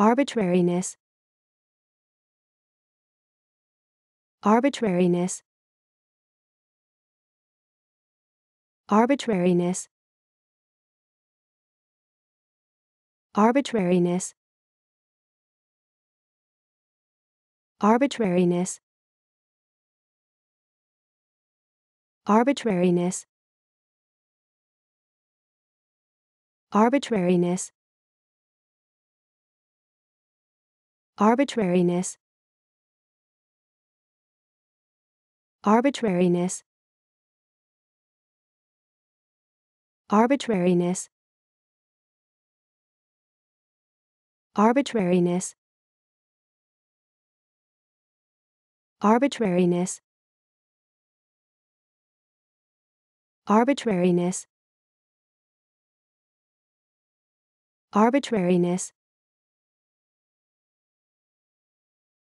arbitrariness arbitrariness arbitrariness arbitrariness arbitrariness arbitrariness arbitrariness arbitrariness arbitrariness arbitrariness arbitrariness arbitrariness arbitrariness arbitrariness